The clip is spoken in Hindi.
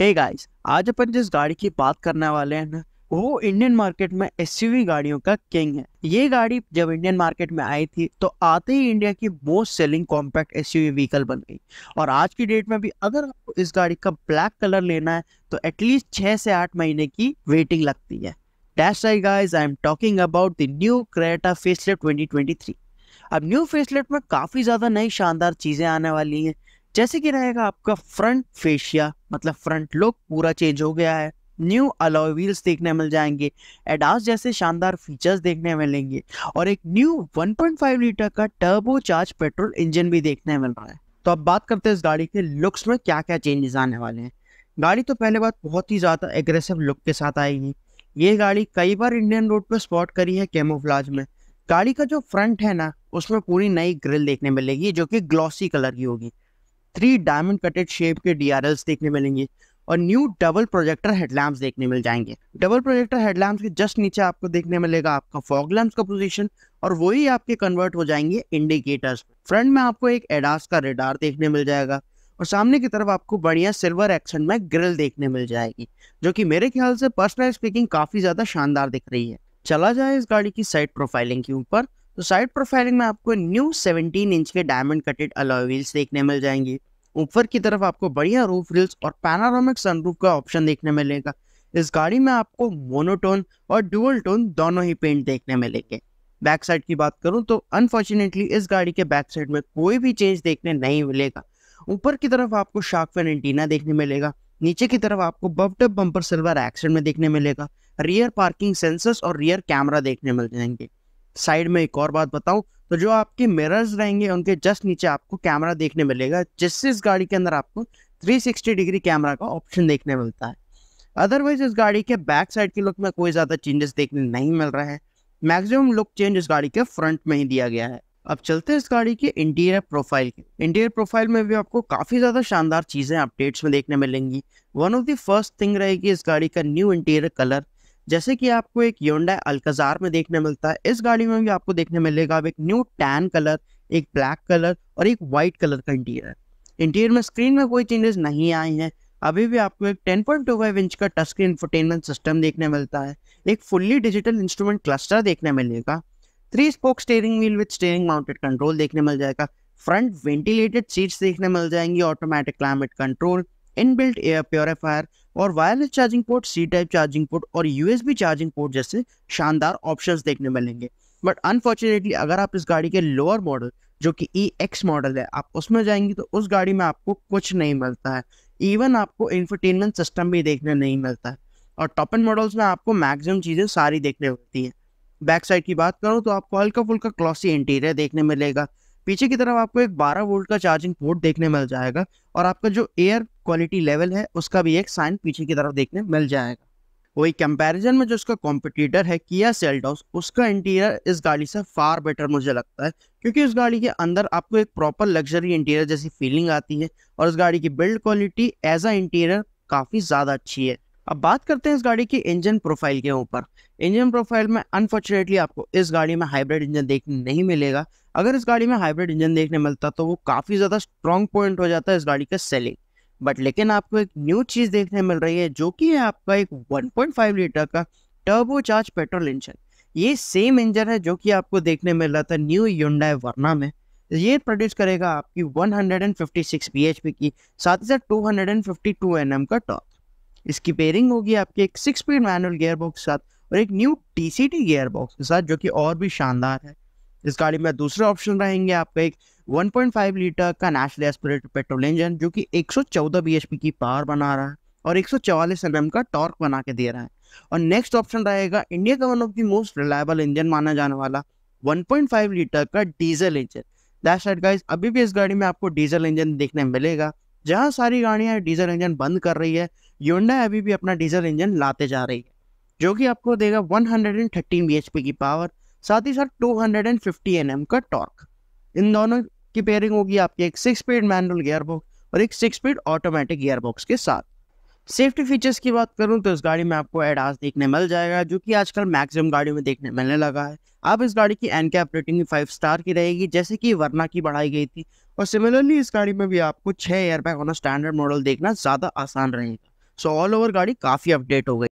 हे गाइस आज अपन जिस गाड़ी की बात करने वाले हैं ना वो इंडियन मार्केट में एसयूवी गाड़ियों का किंग है ये गाड़ी जब इंडियन मार्केट में आई थी तो आते ही इंडिया की most selling compact SUV vehicle बन गई और आज की डेट में भी अगर आपको इस गाड़ी का ब्लैक कलर लेना है तो एटलीस्ट छः से आठ महीने की वेटिंग लगती है dash I guys I am talking about the new Creta facelift twenty अब न्यू फेसलेट में काफ़ी ज़्यादा नई शानदार चीज़ें आने वाली हैं जैसे कि रहेगा आपका फ्रंट फेशिया मतलब फ्रंट लुक पूरा चेंज हो गया है न्यू अलॉय व्हील्स देखने मिल जाएंगे एडास जैसे शानदार फीचर्स देखने मिलेंगे और एक न्यू 1.5 लीटर का टर्बो चार्ज पेट्रोल इंजन भी देखने मिल रहा है तो अब बात करते हैं इस गाड़ी के लुक्स में क्या क्या चेंजेस आने वाले हैं गाड़ी तो पहले बात बहुत ही ज़्यादा एग्रेसिव लुक के साथ आएगी ये गाड़ी कई बार इंडियन रोड पर स्पॉट करी है कैमोफ्लाज में गाड़ी का जो फ्रंट है ना उसमें पूरी नई ग्रिल देखने मिलेगी जो कि ग्लॉसी कलर की होगी थ्री डायमंड कटेड शेप के डी देखने मिलेंगे और न्यू डबल प्रोजेक्टर हेडलैम्प देखने मिल जाएंगे डबल प्रोजेक्टर हेडलैम्प के जस्ट नीचे आपको देखने मिलेगा आपका फॉग का पोजीशन और वही आपके कन्वर्ट हो जाएंगे इंडिकेटर्स फ्रंट में आपको एक एडास का रेडार देखने मिल जाएगा और सामने की तरफ आपको बढ़िया सिल्वर एक्शन में ग्रिल देखने मिल जाएगी जो कि मेरे ख्याल से पर्सनल स्पीकिंग काफी ज्यादा शानदार दिख रही है चला जाए इस गाड़ी की साइड प्रोफाइलिंग के ऊपर तो साइड प्रोफाइलिंग में आपको न्यू 17 इंच के डायमंड कटेड अलॉय व्हील्स देखने मिल जाएंगे ऊपर की तरफ आपको बढ़िया रूफ रिल्स और पैनारोमिक सनरूफ का ऑप्शन देखने मिलेगा इस गाड़ी में आपको मोनोटोन और डुअल टोन दोनों ही पेंट देखने मिलेंगे बैक साइड की बात करूं तो अनफॉर्चुनेटली इस गाड़ी के बैक साइड में कोई भी चेंज देखने नहीं मिलेगा ऊपर की तरफ आपको शार्क फैन एंटीना देखने मिलेगा नीचे की तरफ आपको बबटअप बम्पर सिल्वर एक्सेंट में देखने मिलेगा रियर पार्किंग सेंसर्स और रियर कैमरा देखने मिल जाएंगे साइड में एक और बात बताऊं तो जो आपके मिरर्स रहेंगे उनके जस्ट नीचे आपको कैमरा देखने मिलेगा जिससे इस गाड़ी के अंदर आपको 360 डिग्री कैमरा का ऑप्शन देखने मिलता है अदरवाइज इस गाड़ी के बैक साइड के लुक में कोई ज़्यादा चेंजेस देखने नहीं मिल रहा है मैक्सिमम लुक चेंज इस गाड़ी के फ्रंट में ही दिया गया है अब चलते हैं इस गाड़ी के इंटीरियर प्रोफाइल के इंटीरियर प्रोफाइल में भी आपको काफ़ी ज़्यादा शानदार चीज़ें अपडेट्स में देखने मिलेंगी one of the first thing रहेगी इस गाड़ी का न्यू इंटीरियर कलर जैसे कि आपको एक योंडा अलकजार में देखने मिलता है इस गाड़ी में भी आपको देखने मिलेगा एक न्यू टैन कलर एक ब्लैक कलर और एक वाइट कलर का इंटीरियर इंटीरियर में स्क्रीन में कोई चेंजेस नहीं आए हैं अभी भी आपको एक 10.25 इंच का टच स्क्रीन इंफोटेनमेंट सिस्टम देखने मिलता है एक फुल्ली डिजिटल इंस्ट्रूमेंट क्लस्टर देखने मिलेगा three spoke steering wheel with steering mounted control देखने मिल जाएगा फ्रंट वेंटिलेटेड सीट्स देखने मिल जाएंगी automatic climate control inbuilt air purifier और wireless charging port C type charging port और यूएसबी चार्जिंग पोर्ट जैसे शानदार ऑप्शन देखने मिलेंगे बट अनफॉर्चुनेटली अगर आप इस गाड़ी के लोअर मॉडल जो कि ई एक्स मॉडल है आप उसमें जाएंगे तो उस गाड़ी में आपको कुछ नहीं मिलता है इवन आपको इंफरटेनमेंट सिस्टम भी देखने नहीं मिलता है और टॉप एंड मॉडल्स में आपको मैक्सिमम चीज़ें सारी देखने मिलती हैं बैक साइड की बात करूँ तो आपको हल्का फुल्का क्लॉसी इंटीरियर देखने मिलेगा पीछे की तरफ आपको एक 12 वोल्ट का चार्जिंग पोर्ट देखने मिल जाएगा और आपका जो एयर क्वालिटी लेवल है उसका भी एक साइन पीछे की तरफ देखने मिल जाएगा वही कंपैरिजन में जो उसका कॉम्पिटिटर है किया सेल्टॉस उसका इंटीरियर इस गाड़ी से फार बेटर मुझे लगता है क्योंकि उस गाड़ी के अंदर आपको एक प्रॉपर लग्जरी इंटीरियर जैसी फीलिंग आती है और उस गाड़ी की build quality as a interior काफ़ी ज़्यादा अच्छी है अब बात करते हैं इस गाड़ी की इंजन प्रोफाइल के ऊपर इंजन प्रोफाइल में अनफॉर्चुनेटली आपको इस गाड़ी में हाइब्रिड इंजन देखने नहीं मिलेगा अगर इस गाड़ी में हाइब्रिड इंजन देखने मिलता तो वो काफ़ी ज़्यादा स्ट्रॉन्ग पॉइंट हो जाता है इस गाड़ी का सेलिंग बट लेकिन आपको एक न्यू चीज़ देखने मिल रही है जो कि है आपका एक 1.5 लीटर का टर्बो चार्ज पेट्रोल इंजन ये सेम इंजन है जो कि आपको देखने मिल रहा था न्यू यूडा वर्ना में ये प्रोड्यूस करेगा आपकी 156 bhp की साथ ही साथ 252 nm का टॉप इसकी पेयरिंग होगी आपके एक six speed manual gear box के साथ और एक new T C T gear box के साथ जो कि और भी शानदार है इस गाड़ी में दूसरे ऑप्शन रहेंगे आपका एक 1.5 लीटर का नेशनल एस्पिरेट पेट्रोल इंजन जो कि 114 bhp की पावर बना रहा है और एक सौ का टॉर्क बना के दे रहा है और नेक्स्ट ऑप्शन रहेगा इंडिया का one of the most reliable engine माना जाने वाला 1.5 लीटर का diesel engine that side guys अभी भी इस गाड़ी में आपको डीजल इंजन देखने मिलेगा जहाँ सारी गाड़ियाँ डीजल इंजन बंद कर रही है योडा अभी भी अपना डीजल इंजन लाते जा रही है जो कि आपको देगा 113 bhp की पावर साथ ही साथ 250 एम का टॉर्क इन दोनों की पेयरिंग होगी आपके एक सिक्स स्पीड मैनुअल गियरबॉक्स और एक सिक्स स्पीड ऑटोमेटिक गियरबॉक्स के साथ सेफ्टी फीचर्स की बात करूं तो इस गाड़ी में आपको एडास देखने मिल जाएगा जो कि आजकल मैक्सिमम गाड़ियों में देखने मिलने लगा है आप इस गाड़ी की एन के ऑपरेटिंग फाइव स्टार की रहेगी जैसे कि वर्ना की बढ़ाई गई थी और सिमिलरली इस गाड़ी में भी आपको छः एयरबैग होना स्टैंडर्ड मॉडल देखना ज़्यादा आसान रहेगा सो ऑल ओवर गाड़ी काफ़ी अपडेट हो गई